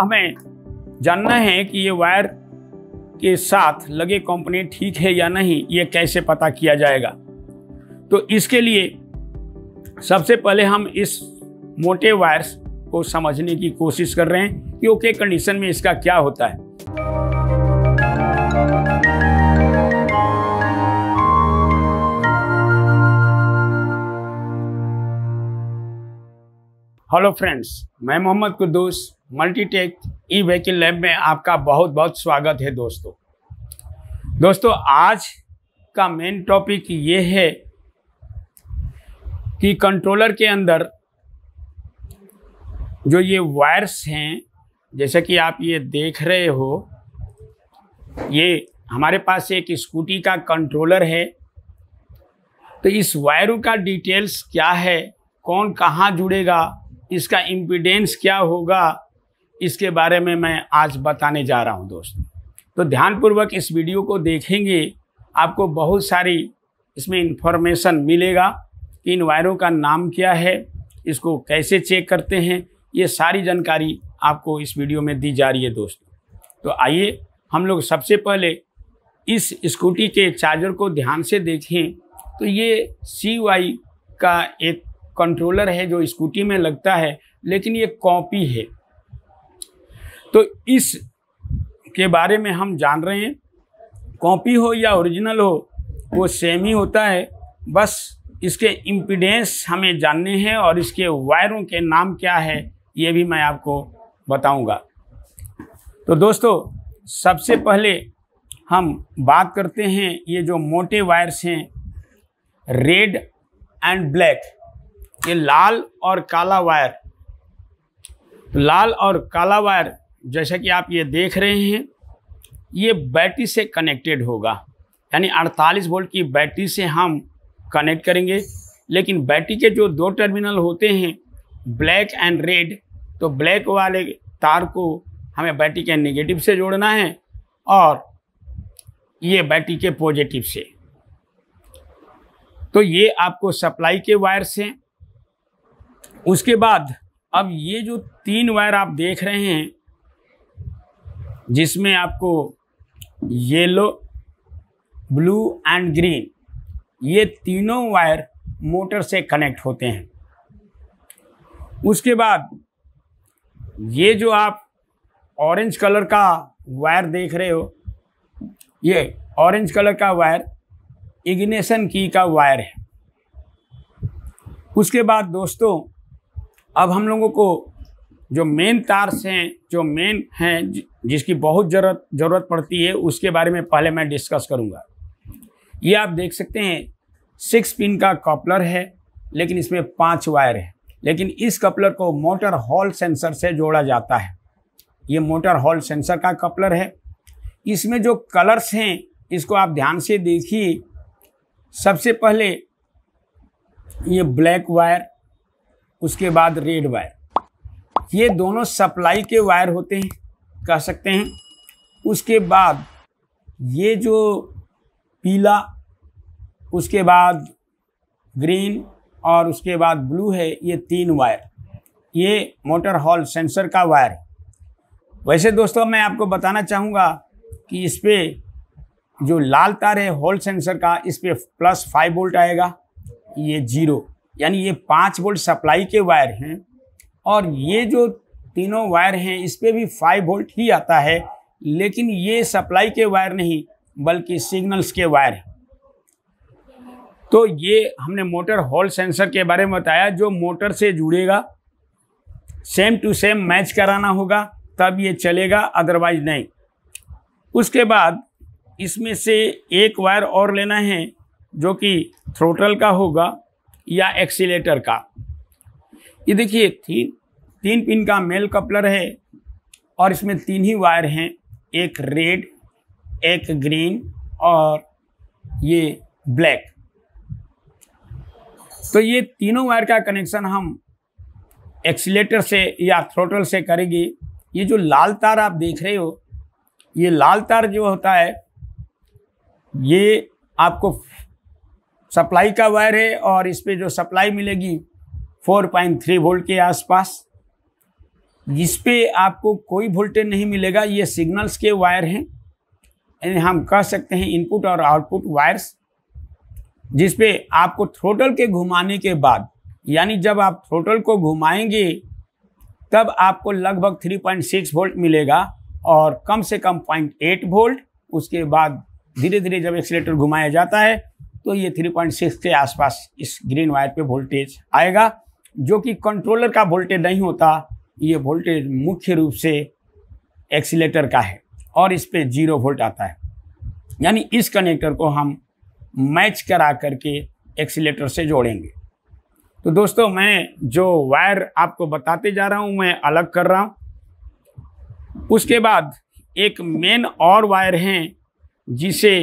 हमें जानना है कि ये वायर के साथ लगे कंपोनेंट ठीक है या नहीं ये कैसे पता किया जाएगा तो इसके लिए सबसे पहले हम इस मोटे वायर्स को समझने की कोशिश कर रहे हैं कि ओके कंडीशन में इसका क्या होता है हेलो फ्रेंड्स मैं Mohammad Kudos Multitech E vehicle lab में आपका बहुत बहुत स्वागत है दोस्तों दोस्तों आज का मेन टॉपिक ये है कि कंट्रोलर के अंदर जो ये वायर्स हैं जैसा कि आप ये देख रहे हो ये हमारे पास एक स्कूटी का कंट्रोलर है तो इस वायरों का डिटेल्स क्या है कौन कहाँ जुड़ेगा इसका इम्पिडेंस क्या होगा इसके बारे में मैं आज बताने जा रहा हूं दोस्तों तो ध्यानपूर्वक इस वीडियो को देखेंगे आपको बहुत सारी इसमें इन्फॉर्मेशन मिलेगा कि इन वायरों का नाम क्या है इसको कैसे चेक करते हैं ये सारी जानकारी आपको इस वीडियो में दी जा रही है दोस्तों तो आइए हम लोग सबसे पहले इस स्कूटी के चार्जर को ध्यान से देखें तो ये सी वाई का एक कंट्रोलर है जो स्कूटी में लगता है लेकिन ये कॉपी है तो इस के बारे में हम जान रहे हैं कॉपी हो या ओरिजिनल हो वो सेम ही होता है बस इसके इम्पिडेंस हमें जानने हैं और इसके वायरों के नाम क्या है ये भी मैं आपको बताऊंगा तो दोस्तों सबसे पहले हम बात करते हैं ये जो मोटे वायर्स हैं रेड एंड ब्लैक ये लाल और काला वायर लाल और काला वायर जैसा कि आप ये देख रहे हैं ये बैटरी से कनेक्टेड होगा यानी 48 वोल्ट की बैटरी से हम कनेक्ट करेंगे लेकिन बैटरी के जो दो टर्मिनल होते हैं ब्लैक एंड रेड तो ब्लैक वाले तार को हमें बैटरी के नेगेटिव से जोड़ना है और ये बैटरी के पॉजिटिव से तो ये आपको सप्लाई के वायर से उसके बाद अब ये जो तीन वायर आप देख रहे हैं जिसमें आपको येलो ब्लू एंड ग्रीन ये तीनों वायर मोटर से कनेक्ट होते हैं उसके बाद ये जो आप ऑरेंज कलर का वायर देख रहे हो ये ऑरेंज कलर का वायर इग्नेशन की का वायर है उसके बाद दोस्तों अब हम लोगों को जो मेन तार्स हैं जो मेन हैं जिसकी बहुत ज़रूरत ज़रूरत पड़ती है उसके बारे में पहले मैं डिस्कस करूँगा ये आप देख सकते हैं सिक्स पिन का कपलर है लेकिन इसमें पांच वायर है लेकिन इस कपलर को मोटर हॉल सेंसर से जोड़ा जाता है ये मोटर हॉल सेंसर का कपलर है इसमें जो कलर्स हैं इसको आप ध्यान से देखिए सबसे पहले ये ब्लैक वायर उसके बाद रेड वायर ये दोनों सप्लाई के वायर होते हैं कह सकते हैं उसके बाद ये जो पीला उसके बाद ग्रीन और उसके बाद ब्लू है ये तीन वायर ये मोटर हॉल सेंसर का वायर वैसे दोस्तों मैं आपको बताना चाहूँगा कि इस पर जो लाल तार है हॉल सेंसर का इस पर प्लस फाइव वोल्ट आएगा ये जीरो यानी ये पाँच वोल्ट सप्लाई के वायर हैं और ये जो तीनों वायर हैं इस पर भी फाइव वोल्ट ही आता है लेकिन ये सप्लाई के वायर नहीं बल्कि सिग्नल्स के वायर हैं तो ये हमने मोटर हॉल सेंसर के बारे में बताया जो मोटर से जुड़ेगा सेम टू सेम मैच कराना होगा तब ये चलेगा अदरवाइज नहीं उसके बाद इसमें से एक वायर और लेना है जो कि थ्रोटल का होगा या एक्सीटर का ये देखिए थी तीन पिन का मेल कपलर है और इसमें तीन ही वायर हैं एक रेड एक ग्रीन और ये ब्लैक तो ये तीनों वायर का कनेक्शन हम एक्सीटर से या थ्रोटल से करेंगे ये जो लाल तार आप देख रहे हो ये लाल तार जो होता है ये आपको सप्लाई का वायर है और इस पर जो सप्लाई मिलेगी 4.3 वोल्ट के आसपास जिस पे आपको कोई वोल्टेज नहीं मिलेगा ये सिग्नल्स के वायर हैं यानी हम कह सकते हैं इनपुट और आउटपुट वायर्स जिस पे आपको थ्रोटल के घुमाने के बाद यानी जब आप थ्रोटल को घुमाएंगे तब आपको लगभग 3.6 वोल्ट मिलेगा और कम से कम 0.8 वोल्ट उसके बाद धीरे धीरे जब एक्सीटर घुमाया जाता है तो ये 3.6 के आसपास इस ग्रीन वायर पे वोल्टेज आएगा जो कि कंट्रोलर का वोल्टेज नहीं होता ये वोल्टेज मुख्य रूप से एक्सीटर का है और इस पर जीरो वोल्ट आता है यानी इस कनेक्टर को हम मैच करा करके एक्सीटर से जोड़ेंगे तो दोस्तों मैं जो वायर आपको बताते जा रहा हूँ मैं अलग कर रहा हूँ उसके बाद एक मेन और वायर हैं जिसे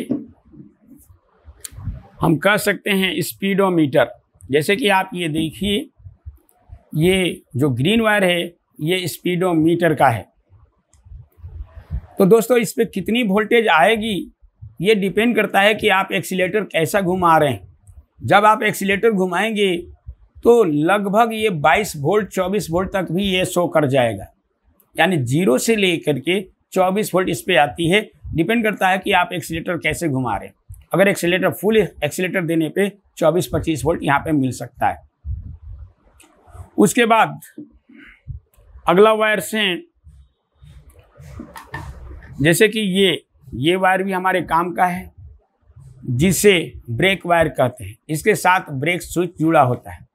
हम कह सकते हैं स्पीडोमीटर जैसे कि आप ये देखिए ये जो ग्रीन वायर है ये स्पीडोमीटर का है तो दोस्तों इस पर कितनी वोल्टेज आएगी ये डिपेंड करता है कि आप एक्सीटर कैसा घुमा रहे हैं जब आप एक्सीटर घुमाएंगे तो लगभग ये 22 वोल्ट 24 वोल्ट तक भी ये शो कर जाएगा यानी जीरो से ले करके 24 वोल्ट इस पर आती है डिपेंड करता है कि आप एक्सीटर कैसे घुमा रहे हैं अगर एक्सीटर फुल एक्सीटर देने पे 24-25 वोल्ट यहाँ पे मिल सकता है उसके बाद अगला वायर से जैसे कि ये ये वायर भी हमारे काम का है जिसे ब्रेक वायर कहते हैं इसके साथ ब्रेक स्विच जुड़ा होता है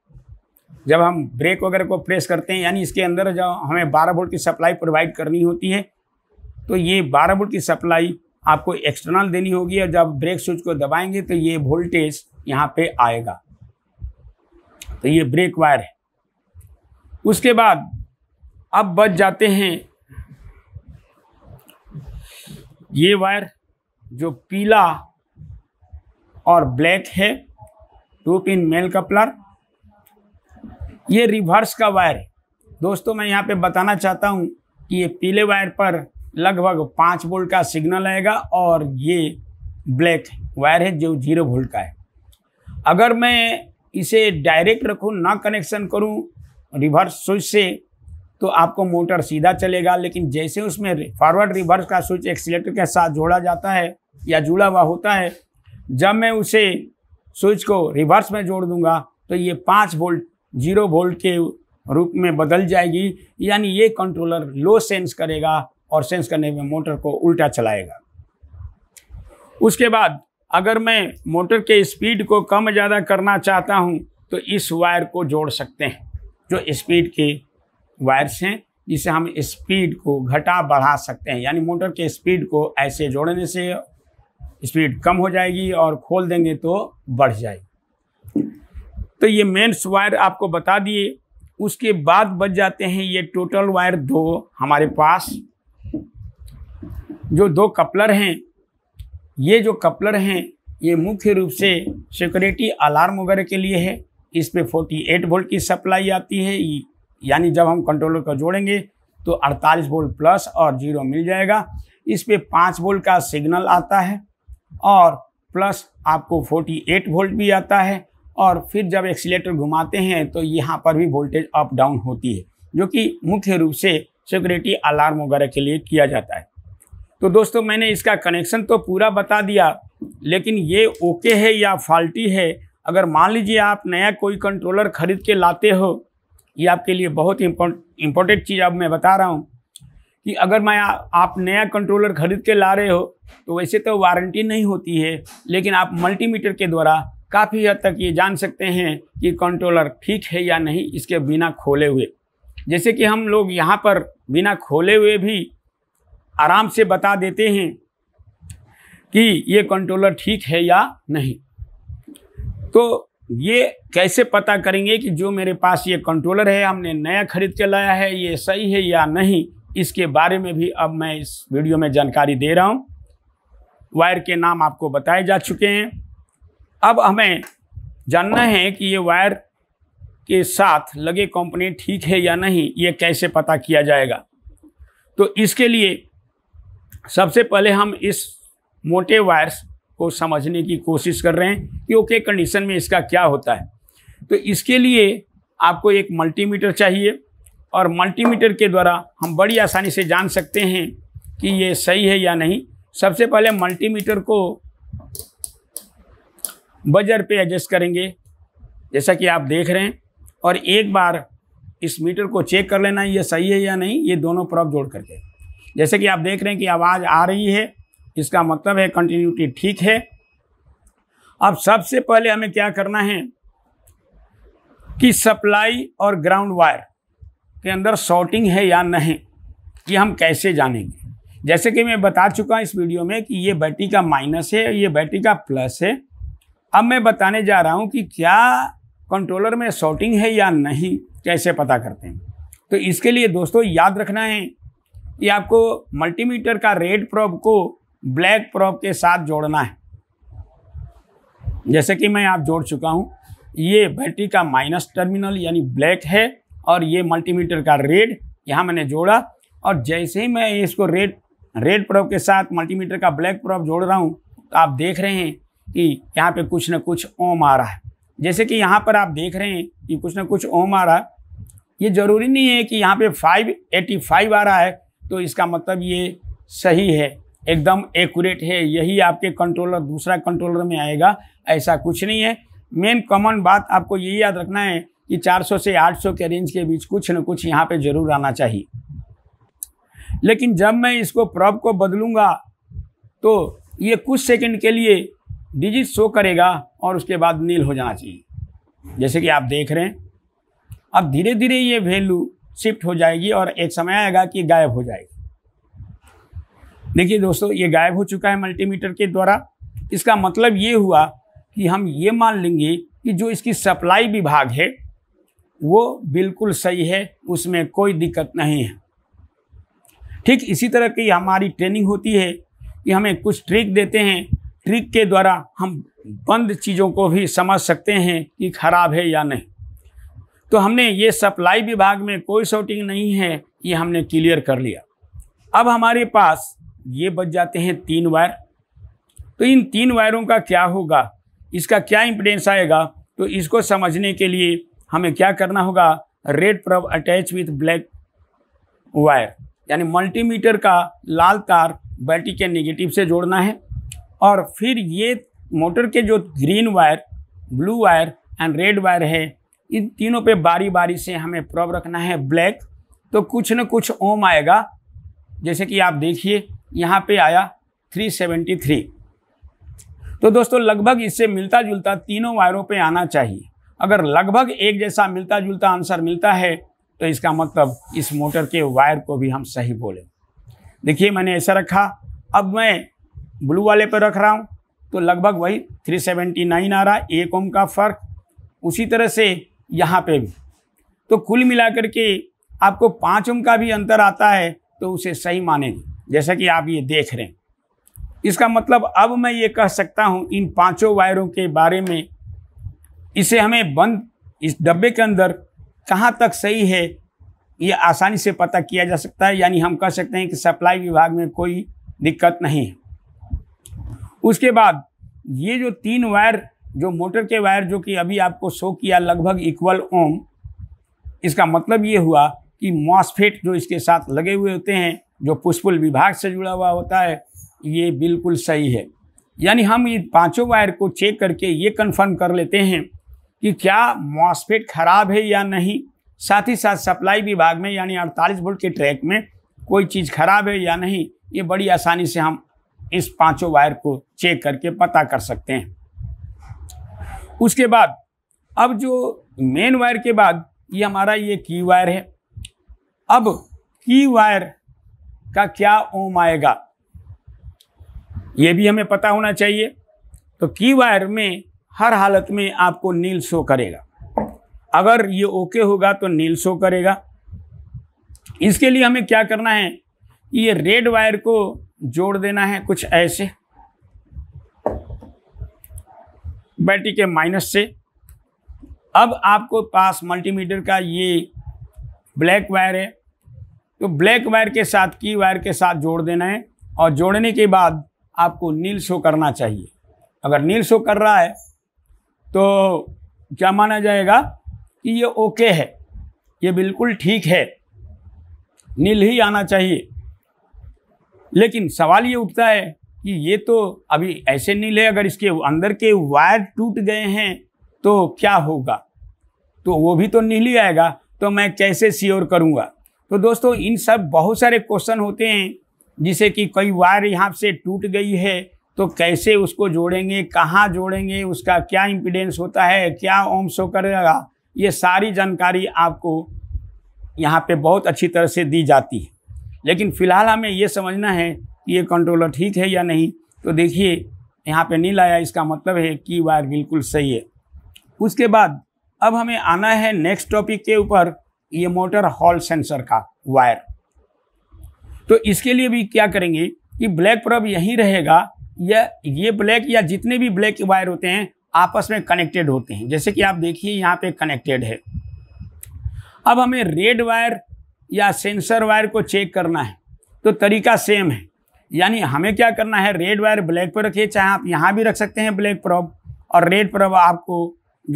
जब हम ब्रेक वगैरह को प्रेस करते हैं यानी इसके अंदर जब हमें 12 वोल्ट की सप्लाई प्रोवाइड करनी होती है तो ये 12 वोल्ट की सप्लाई आपको एक्सटर्नल देनी होगी और जब ब्रेक स्विच को दबाएंगे तो ये वोल्टेज यहाँ पे आएगा तो ये ब्रेक वायर है उसके बाद अब बच जाते हैं ये वायर जो पीला और ब्लैक है टू पिन मेल कपलर ये रिवर्स का वायर दोस्तों मैं यहाँ पे बताना चाहता हूँ कि ये पीले वायर पर लगभग पाँच वोल्ट का सिग्नल आएगा और ये ब्लैक वायर है जो जीरो वोल्ट का है अगर मैं इसे डायरेक्ट रखूँ ना कनेक्शन करूँ रिवर्स स्विच से तो आपको मोटर सीधा चलेगा लेकिन जैसे उसमें फॉरवर्ड रिवर्स का स्विच एक्सीटर के साथ जोड़ा जाता है या जुड़ा हुआ होता है जब मैं उसे स्विच को रिवर्स में जोड़ दूंगा तो ये पाँच वोल्ट जीरो वोल्ट के रूप में बदल जाएगी यानी ये कंट्रोलर लो सेंस करेगा और सेंस करने में मोटर को उल्टा चलाएगा उसके बाद अगर मैं मोटर के स्पीड को कम ज़्यादा करना चाहता हूँ तो इस वायर को जोड़ सकते हैं जो स्पीड के वायर्स हैं जिसे हम स्पीड को घटा बढ़ा सकते हैं यानी मोटर के स्पीड को ऐसे जोड़ने से स्पीड कम हो जाएगी और खोल देंगे तो बढ़ जाएगी तो ये मेन्स वायर आपको बता दिए उसके बाद बच जाते हैं ये टोटल वायर दो हमारे पास जो दो कपलर हैं ये जो कपलर हैं ये मुख्य रूप से सिक्योरिटी अलार्म वगैरह के लिए है इस पर फोर्टी एट वोल्ट की सप्लाई आती है यानी जब हम कंट्रोलर को जोड़ेंगे तो 48 वोल्ट प्लस और जीरो मिल जाएगा इस पर पाँच वोल्ट का सिग्नल आता है और प्लस आपको 48 वोल्ट भी आता है और फिर जब एक्सीटर घुमाते हैं तो यहाँ पर भी वोल्टेज अप डाउन होती है जो कि मुख्य रूप से सिक्योरिटी अलार्म वगैरह के लिए किया जाता है तो दोस्तों मैंने इसका कनेक्शन तो पूरा बता दिया लेकिन ये ओके है या फॉल्टी है अगर मान लीजिए आप नया कोई कंट्रोलर खरीद के लाते हो ये आपके लिए बहुत इम्पोर्टेंट चीज़ अब मैं बता रहा हूँ कि अगर मैं आ, आप नया कंट्रोलर खरीद के ला रहे हो तो वैसे तो वारंटी नहीं होती है लेकिन आप मल्टीमीटर के द्वारा काफ़ी हद तक ये जान सकते हैं कि कंट्रोलर ठीक है या नहीं इसके बिना खोले हुए जैसे कि हम लोग यहाँ पर बिना खोले हुए भी आराम से बता देते हैं कि ये कंट्रोलर ठीक है या नहीं तो ये कैसे पता करेंगे कि जो मेरे पास ये कंट्रोलर है हमने नया खरीद के लाया है ये सही है या नहीं इसके बारे में भी अब मैं इस वीडियो में जानकारी दे रहा हूँ वायर के नाम आपको बताए जा चुके हैं अब हमें जानना है कि ये वायर के साथ लगे कंपनी ठीक है या नहीं ये कैसे पता किया जाएगा तो इसके लिए सबसे पहले हम इस मोटे वायर्स को समझने की कोशिश कर रहे हैं कि ओके कंडीशन में इसका क्या होता है तो इसके लिए आपको एक मल्टीमीटर चाहिए और मल्टीमीटर के द्वारा हम बड़ी आसानी से जान सकते हैं कि ये सही है या नहीं सबसे पहले मल्टीमीटर को बजर पे एडजस्ट करेंगे जैसा कि आप देख रहे हैं और एक बार इस मीटर को चेक कर लेना ये सही है या नहीं ये दोनों प्रॉप जोड़ करके जैसे कि आप देख रहे हैं कि आवाज़ आ रही है इसका मतलब है कंटिन्यूटी ठीक है अब सबसे पहले हमें क्या करना है कि सप्लाई और ग्राउंड वायर के अंदर शॉर्टिंग है या नहीं ये हम कैसे जानेंगे जैसे कि मैं बता चुका इस वीडियो में कि ये बैटरी का माइनस है ये बैटरी का प्लस है अब मैं बताने जा रहा हूँ कि क्या कंट्रोलर में शॉर्टिंग है या नहीं कैसे पता करते हैं तो इसके लिए दोस्तों याद रखना है कि आपको मल्टीमीटर का रेड प्रॉब को ब्लैक प्रॉप के साथ जोड़ना है जैसे कि मैं आप जोड़ चुका हूँ ये बैटरी का माइनस टर्मिनल यानी ब्लैक है और ये मल्टीमीटर का रेड यहाँ मैंने जोड़ा और जैसे ही मैं इसको रेड रेड प्रॉप के साथ मल्टीमीटर का ब्लैक प्रॉप जोड़ रहा हूँ तो आप देख रहे हैं कि यहाँ पे कुछ ना कुछ ओम आ रहा है जैसे कि यहाँ पर आप देख रहे हैं कि कुछ ना कुछ ओम आ रहा है ये ज़रूरी नहीं है कि यहाँ पे 585 आ रहा है तो इसका मतलब ये सही है एकदम एक्यूरेट है यही आपके कंट्रोलर दूसरा कंट्रोलर में आएगा ऐसा कुछ नहीं है मेन कॉमन बात आपको ये याद रखना है कि 400 से 800 के रेंज के बीच कुछ न कुछ यहाँ पे जरूर आना चाहिए लेकिन जब मैं इसको प्रॉप को बदलूँगा तो ये कुछ सेकंड के लिए डिजिट शो करेगा और उसके बाद नील हो जाना चाहिए जैसे कि आप देख रहे हैं अब धीरे धीरे ये वैल्यू शिफ्ट हो जाएगी और एक समय आएगा कि गायब हो जाएगी देखिए दोस्तों ये गायब हो चुका है मल्टीमीटर के द्वारा इसका मतलब ये हुआ कि हम ये मान लेंगे कि जो इसकी सप्लाई विभाग है वो बिल्कुल सही है उसमें कोई दिक्कत नहीं है ठीक इसी तरह की हमारी ट्रेनिंग होती है कि हमें कुछ ट्रिक देते हैं ट्रिक के द्वारा हम बंद चीज़ों को भी समझ सकते हैं कि खराब है या नहीं तो हमने ये सप्लाई विभाग में कोई शॉर्टिंग नहीं है ये हमने क्लियर कर लिया अब हमारे पास ये बच जाते हैं तीन वायर तो इन तीन वायरों का क्या होगा इसका क्या इम्पिडेंस आएगा तो इसको समझने के लिए हमें क्या करना होगा red probe attach with black wire यानी मल्टीमीटर का लाल तार बैटरी के नेगेटिव से जोड़ना है और फिर ये मोटर के जो green wire blue wire and red wire है इन तीनों पे बारी बारी से हमें प्रब रखना है ब्लैक तो कुछ न कुछ ओम आएगा जैसे कि आप देखिए यहाँ पे आया 373 तो दोस्तों लगभग इससे मिलता जुलता तीनों वायरों पे आना चाहिए अगर लगभग एक जैसा मिलता जुलता आंसर मिलता है तो इसका मतलब इस मोटर के वायर को भी हम सही बोले देखिए मैंने ऐसा रखा अब मैं ब्लू वाले पर रख रहा हूँ तो लगभग वही 379 आ रहा है एक ओम का फ़र्क उसी तरह से यहाँ पे भी तो कुल मिलाकर के आपको पाँच ओम का भी अंतर आता है तो उसे सही मानेंगे जैसा कि आप ये देख रहे हैं इसका मतलब अब मैं ये कह सकता हूँ इन पांचों वायरों के बारे में इसे हमें बंद इस डब्बे के अंदर कहाँ तक सही है ये आसानी से पता किया जा सकता है यानी हम कह सकते हैं कि सप्लाई विभाग में कोई दिक्कत नहीं है उसके बाद ये जो तीन वायर जो मोटर के वायर जो कि अभी आपको शो किया लगभग इक्वल ओम इसका मतलब ये हुआ कि मॉसफेट जो इसके साथ लगे हुए होते हैं जो पुष्पुल विभाग से जुड़ा हुआ होता है ये बिल्कुल सही है यानी हम ये पांचों वायर को चेक करके ये कंफर्म कर लेते हैं कि क्या मॉसफेट खराब है या नहीं साथ ही साथ सप्लाई विभाग में यानी 48 वोल्ट के ट्रैक में कोई चीज़ खराब है या नहीं ये बड़ी आसानी से हम इस पांचों वायर को चेक करके पता कर सकते हैं उसके बाद अब जो मेन वायर के बाद ये हमारा ये की वायर है अब की वायर का क्या ओम आएगा ये भी हमें पता होना चाहिए तो की वायर में हर हालत में आपको नील शो करेगा अगर ये ओके होगा तो नील शो करेगा इसके लिए हमें क्या करना है ये रेड वायर को जोड़ देना है कुछ ऐसे बैटरी के माइनस से अब आपको पास मल्टीमीटर का ये ब्लैक वायर है तो ब्लैक वायर के साथ की वायर के साथ जोड़ देना है और जोड़ने के बाद आपको नील शो करना चाहिए अगर नील शो कर रहा है तो क्या माना जाएगा कि ये ओके है ये बिल्कुल ठीक है नील ही आना चाहिए लेकिन सवाल ये उठता है कि ये तो अभी ऐसे नील है अगर इसके अंदर के वायर टूट गए हैं तो क्या होगा तो वो भी तो नील ही आएगा तो मैं कैसे सियोर करूँगा तो दोस्तों इन सब बहुत सारे क्वेश्चन होते हैं जिसे कि कई वायर यहाँ से टूट गई है तो कैसे उसको जोड़ेंगे कहाँ जोड़ेंगे उसका क्या इम्पिडेंस होता है क्या ओम शो करेगा ये सारी जानकारी आपको यहाँ पे बहुत अच्छी तरह से दी जाती है लेकिन फ़िलहाल हमें ये समझना है कि ये कंट्रोलर ठीक है या नहीं तो देखिए यहाँ पे नहीं लाया इसका मतलब है कि वायर बिल्कुल सही है उसके बाद अब हमें आना है नेक्स्ट टॉपिक के ऊपर ये मोटर हॉल सेंसर का वायर तो इसके लिए भी क्या करेंगे कि ब्लैक प्रब यहीं रहेगा या ये ब्लैक या जितने भी ब्लैक वायर होते हैं आपस में कनेक्टेड होते हैं जैसे कि आप देखिए यहाँ पे कनेक्टेड है अब हमें रेड वायर या सेंसर वायर को चेक करना है तो तरीका सेम है यानी हमें क्या करना है रेड वायर ब्लैक पर रखिए चाहे आप यहाँ भी रख सकते हैं ब्लैक प्रब और रेड प्रब आपको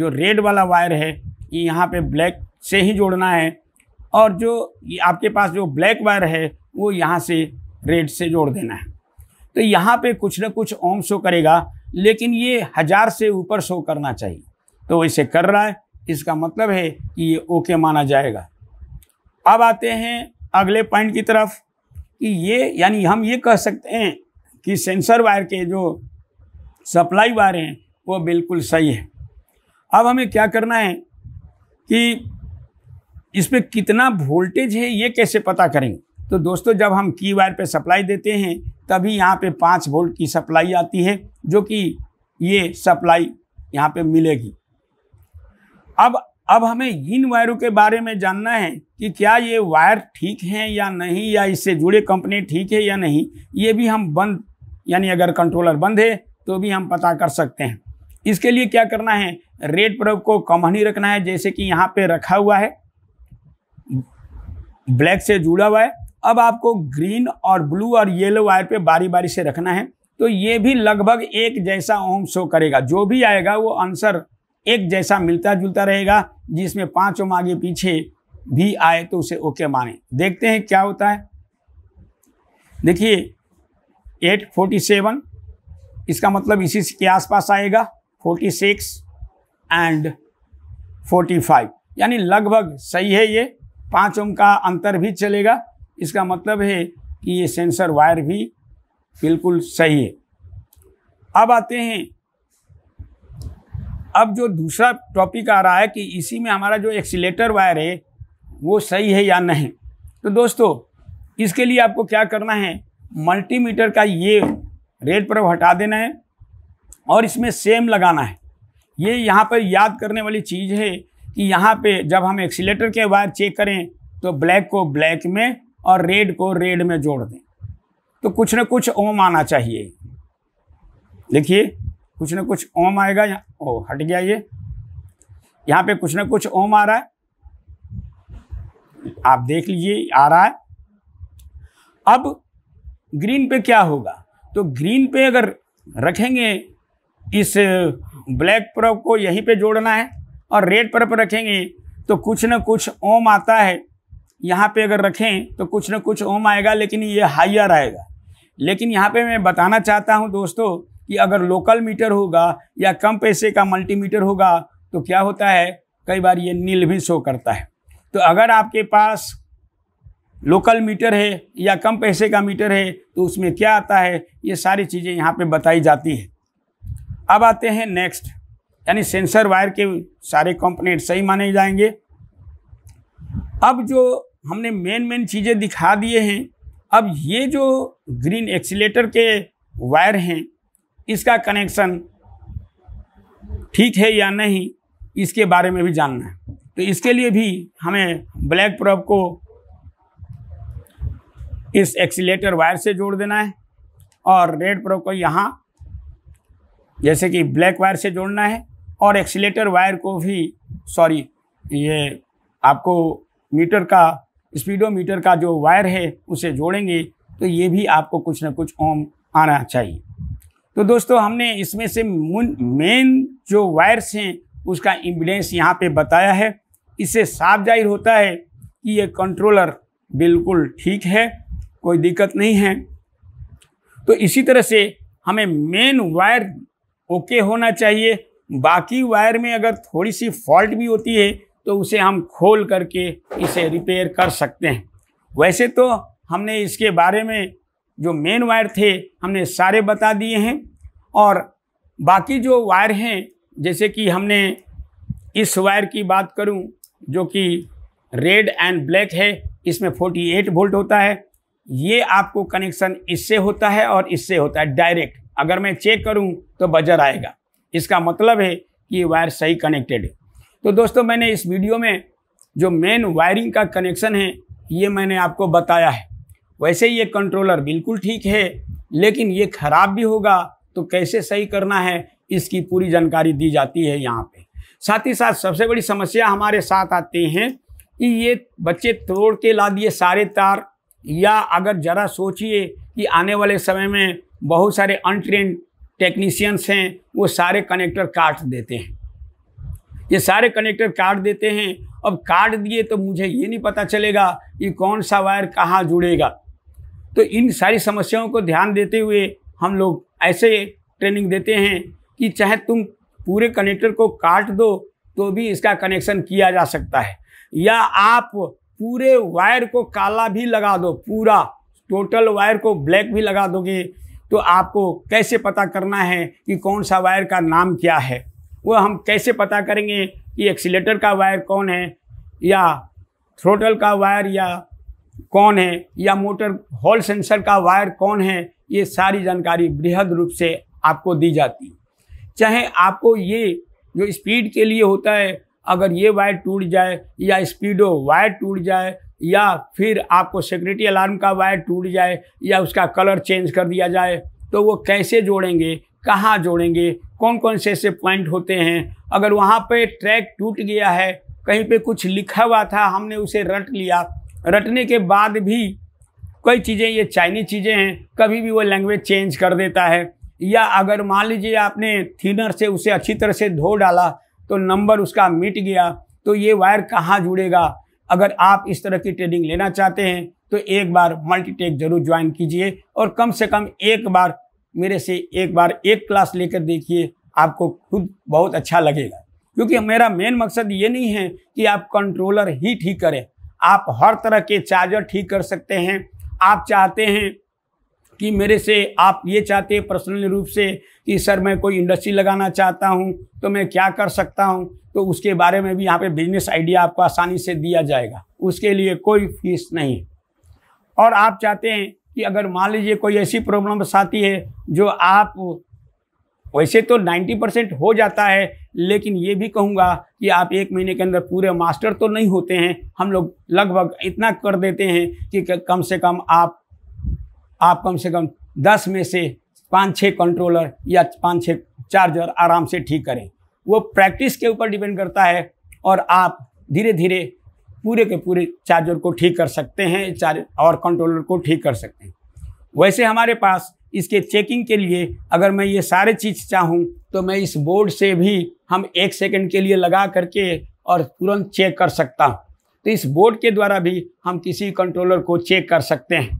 जो रेड वाला वायर है ये यहाँ पे ब्लैक से ही जोड़ना है और जो आपके पास जो ब्लैक वायर है वो यहाँ से रेड से जोड़ देना है तो यहाँ पे कुछ ना कुछ ओम शो करेगा लेकिन ये हज़ार से ऊपर शो करना चाहिए तो इसे कर रहा है इसका मतलब है कि ये ओके माना जाएगा अब आते हैं अगले पॉइंट की तरफ कि ये यानी हम ये कह सकते हैं कि सेंसर वायर के जो सप्लाई वायर हैं वो बिल्कुल सही है अब हमें क्या करना है कि इस पर कितना वोल्टेज है ये कैसे पता करेंगे तो दोस्तों जब हम की वायर पर सप्लाई देते हैं तभी यहाँ पे पाँच वोल्ट की सप्लाई आती है जो कि ये सप्लाई यहाँ पे मिलेगी अब अब हमें इन वायरों के बारे में जानना है कि क्या ये वायर ठीक हैं या नहीं या इससे जुड़े कंपनी ठीक है या नहीं ये भी हम बंद यानी अगर कंट्रोलर बंद है तो भी हम पता कर सकते हैं इसके लिए क्या करना है रेड प्रब को कम नहीं रखना है जैसे कि यहाँ पर रखा हुआ है ब्लैक से जुड़ा हुआ है अब आपको ग्रीन और ब्लू और येलो वायर पे बारी बारी से रखना है तो ये भी लगभग एक जैसा ओम शो करेगा जो भी आएगा वो आंसर एक जैसा मिलता जुलता रहेगा जिसमें पाँच ओम आगे पीछे भी आए तो उसे ओके माने देखते हैं क्या होता है देखिए एट फोर्टी सेवन इसका मतलब इसी के आसपास आएगा forty six and forty five यानी लगभग सही है ये पाँच ओम का अंतर भी चलेगा इसका मतलब है कि ये सेंसर वायर भी बिल्कुल सही है अब आते हैं अब जो दूसरा टॉपिक आ रहा है कि इसी में हमारा जो एक्सीटर वायर है वो सही है या नहीं तो दोस्तों इसके लिए आपको क्या करना है मल्टीमीटर का ये रेड पर हटा देना है और इसमें सेम लगाना है ये यहाँ पर याद करने वाली चीज़ है कि यहाँ पे जब हम एक्सीटर के वायर चेक करें तो ब्लैक को ब्लैक में और रेड को रेड में जोड़ दें तो कुछ ना कुछ ओम आना चाहिए देखिए कुछ ना कुछ ओम आएगा यहाँ ओ हट गया ये यहाँ पे कुछ ना कुछ ओम आ रहा है आप देख लीजिए आ रहा है अब ग्रीन पे क्या होगा तो ग्रीन पे अगर रखेंगे इस ब्लैक प्रो को यहीं पे जोड़ना है और रेड पर पर रखेंगे तो कुछ ना कुछ ओम आता है यहाँ पे अगर रखें तो कुछ ना कुछ ओम आएगा लेकिन ये हाइयर आएगा लेकिन यहाँ पे मैं बताना चाहता हूँ दोस्तों कि अगर लोकल मीटर होगा या कम पैसे का मल्टीमीटर होगा तो क्या होता है कई बार ये नील भी शो करता है तो अगर आपके पास लोकल मीटर है या कम पैसे का मीटर है तो उसमें क्या आता है ये सारी चीज़ें यहाँ पर बताई जाती है अब आते हैं नेक्स्ट यानी सेंसर वायर के सारे कंपोनेंट सही माने जाएंगे अब जो हमने मेन मेन चीज़ें दिखा दिए हैं अब ये जो ग्रीन एक्सीटर के वायर हैं इसका कनेक्शन ठीक है या नहीं इसके बारे में भी जानना है तो इसके लिए भी हमें ब्लैक प्रॉप को इस एक्सीटर वायर से जोड़ देना है और रेड प्रॉप को यहाँ जैसे कि ब्लैक वायर से जोड़ना है और एक्सीटर वायर को भी सॉरी ये आपको मीटर का स्पीडोमीटर का जो वायर है उसे जोड़ेंगे तो ये भी आपको कुछ ना कुछ ओम आना चाहिए तो दोस्तों हमने इसमें से मेन जो वायर्स हैं उसका इम्पिडेंस यहाँ पे बताया है इससे साफ जाहिर होता है कि ये कंट्रोलर बिल्कुल ठीक है कोई दिक्कत नहीं है तो इसी तरह से हमें मेन वायर ओके होना चाहिए बाकी वायर में अगर थोड़ी सी फॉल्ट भी होती है तो उसे हम खोल करके इसे रिपेयर कर सकते हैं वैसे तो हमने इसके बारे में जो मेन वायर थे हमने सारे बता दिए हैं और बाकी जो वायर हैं जैसे कि हमने इस वायर की बात करूं जो कि रेड एंड ब्लैक है इसमें 48 वोल्ट होता है ये आपको कनेक्शन इससे होता है और इससे होता है डायरेक्ट अगर मैं चेक करूं तो बजर आएगा इसका मतलब है कि ये वायर सही कनेक्टेड है तो दोस्तों मैंने इस वीडियो में जो मेन वायरिंग का कनेक्शन है ये मैंने आपको बताया है वैसे ये कंट्रोलर बिल्कुल ठीक है लेकिन ये खराब भी होगा तो कैसे सही करना है इसकी पूरी जानकारी दी जाती है यहाँ पे साथ ही साथ सबसे बड़ी समस्या हमारे साथ आती हैं कि ये बच्चे तोड़ के ला दिए सारे तार या अगर ज़रा सोचिए कि आने वाले समय में बहुत सारे अनट्रेंड टेक्नीशियंस हैं वो सारे कनेक्टर काट देते हैं ये सारे कनेक्टर काट देते हैं अब काट दिए तो मुझे ये नहीं पता चलेगा कि कौन सा वायर कहाँ जुड़ेगा तो इन सारी समस्याओं को ध्यान देते हुए हम लोग ऐसे ट्रेनिंग देते हैं कि चाहे तुम पूरे कनेक्टर को काट दो तो भी इसका कनेक्शन किया जा सकता है या आप पूरे वायर को काला भी लगा दो पूरा टोटल वायर को ब्लैक भी लगा दोगे तो आपको कैसे पता करना है कि कौन सा वायर का नाम क्या है वह हम कैसे पता करेंगे कि एक्सीटर का वायर कौन है या थ्रोटल का वायर या कौन है या मोटर हॉल सेंसर का वायर कौन है ये सारी जानकारी बृहद रूप से आपको दी जाती चाहे आपको ये जो स्पीड के लिए होता है अगर ये वायर टूट जाए या स्पीडो वायर टूट जाए या फिर आपको सिक्योरिटी अलार्म का वायर टूट जाए या उसका कलर चेंज कर दिया जाए तो वो कैसे जोड़ेंगे कहाँ जोड़ेंगे कौन कौन से ऐसे पॉइंट होते हैं अगर वहाँ पे ट्रैक टूट गया है कहीं पे कुछ लिखा हुआ था हमने उसे रट लिया रटने के बाद भी कई चीज़ें ये चाइनीज चीज़ें हैं कभी भी वो लैंग्वेज चेंज कर देता है या अगर मान लीजिए आपने थिनर से उसे अच्छी तरह से धो डाला तो नंबर उसका मिट गया तो ये वायर कहाँ जुड़ेगा अगर आप इस तरह की ट्रेडिंग लेना चाहते हैं तो एक बार मल्टीटेक जरूर ज्वाइन कीजिए और कम से कम एक बार मेरे से एक बार एक क्लास लेकर देखिए आपको खुद बहुत अच्छा लगेगा क्योंकि मेरा मेन मकसद ये नहीं है कि आप कंट्रोलर ही ठीक करें आप हर तरह के चार्जर ठीक कर सकते हैं आप चाहते हैं कि मेरे से आप ये चाहते हैं पर्सनल रूप से कि सर मैं कोई इंडस्ट्री लगाना चाहता हूँ तो मैं क्या कर सकता हूँ तो उसके बारे में भी यहाँ पे बिजनेस आइडिया आपको आसानी से दिया जाएगा उसके लिए कोई फीस नहीं और आप चाहते हैं कि अगर मान लीजिए कोई ऐसी प्रॉब्लम आती है जो आप वैसे तो 90 परसेंट हो जाता है लेकिन ये भी कहूँगा कि आप एक महीने के अंदर पूरे मास्टर तो नहीं होते हैं हम लोग लगभग इतना कर देते हैं कि कम से कम आप आप कम से कम दस में से पाँच छः कंट्रोलर या पाँच छः चार्जर आराम से ठीक करें वो प्रैक्टिस के ऊपर डिपेंड करता है और आप धीरे धीरे पूरे के पूरे चार्जर को ठीक कर सकते हैं चार्ज और कंट्रोलर को ठीक कर सकते हैं वैसे हमारे पास इसके चेकिंग के लिए अगर मैं ये सारे चीज़ चाहूँ तो मैं इस बोर्ड से भी हम एक सेकंड के लिए लगा करके और तुरंत चेक कर सकता हूँ तो इस बोर्ड के द्वारा भी हम किसी कंट्रोलर को चेक कर सकते हैं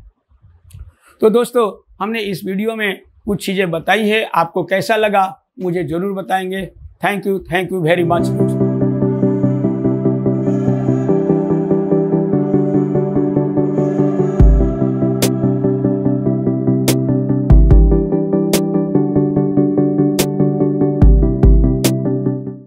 तो दोस्तों हमने इस वीडियो में कुछ चीज़ें बताई है आपको कैसा लगा मुझे ज़रूर बताएंगे thank you thank you very much दोस्तों